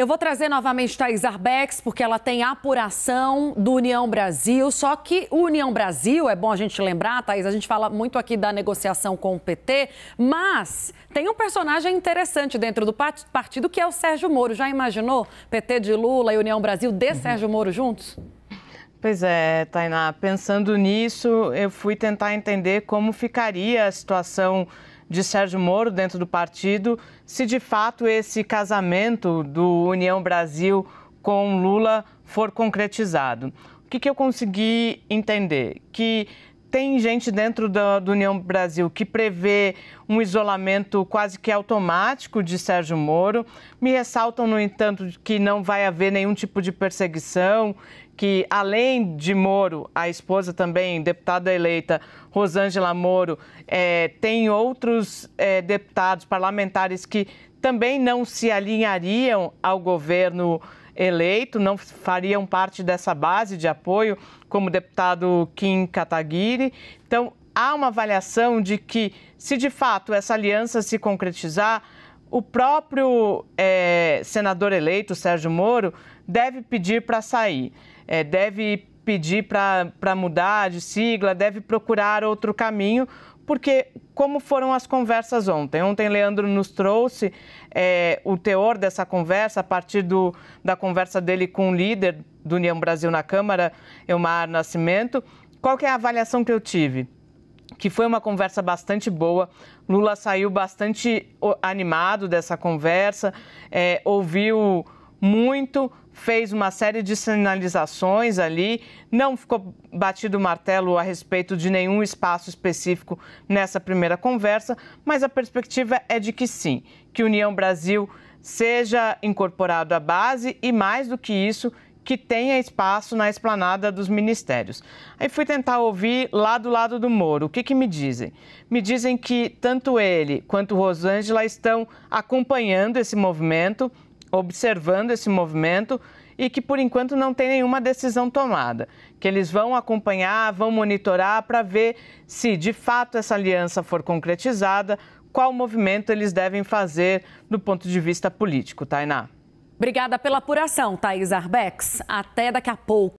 Eu vou trazer novamente Thais Arbex, porque ela tem apuração do União Brasil. Só que o União Brasil, é bom a gente lembrar, Thais, a gente fala muito aqui da negociação com o PT, mas tem um personagem interessante dentro do partido que é o Sérgio Moro. Já imaginou PT de Lula e União Brasil de uhum. Sérgio Moro juntos? Pois é, Tainá. Pensando nisso, eu fui tentar entender como ficaria a situação de Sérgio Moro dentro do partido, se de fato esse casamento do União Brasil com Lula for concretizado. O que, que eu consegui entender? Que tem gente dentro da, do União Brasil que prevê um isolamento quase que automático de Sérgio Moro. Me ressaltam, no entanto, que não vai haver nenhum tipo de perseguição, que além de Moro, a esposa também, deputada eleita Rosângela Moro, é, tem outros é, deputados parlamentares que também não se alinhariam ao governo eleito, não fariam parte dessa base de apoio, como o deputado Kim Kataguiri. Então, há uma avaliação de que, se de fato essa aliança se concretizar, o próprio é, senador eleito, Sérgio Moro, deve pedir para sair, é, deve pedir para mudar de sigla, deve procurar outro caminho, porque como foram as conversas ontem? Ontem Leandro nos trouxe é, o teor dessa conversa a partir do, da conversa dele com o líder do União Brasil na Câmara, Elmar Nascimento. Qual que é a avaliação que eu tive? Que foi uma conversa bastante boa. Lula saiu bastante animado dessa conversa, é, ouviu muito, fez uma série de sinalizações ali, não ficou batido o martelo a respeito de nenhum espaço específico nessa primeira conversa, mas a perspectiva é de que sim, que União Brasil seja incorporado à base e, mais do que isso, que tenha espaço na esplanada dos ministérios. Aí fui tentar ouvir lá do lado do Moro. O que, que me dizem? Me dizem que tanto ele quanto Rosângela estão acompanhando esse movimento, observando esse movimento e que por enquanto não tem nenhuma decisão tomada. Que eles vão acompanhar, vão monitorar para ver se de fato essa aliança for concretizada, qual movimento eles devem fazer do ponto de vista político, Tainá. Obrigada pela apuração, Thaís Arbex. Até daqui a pouco.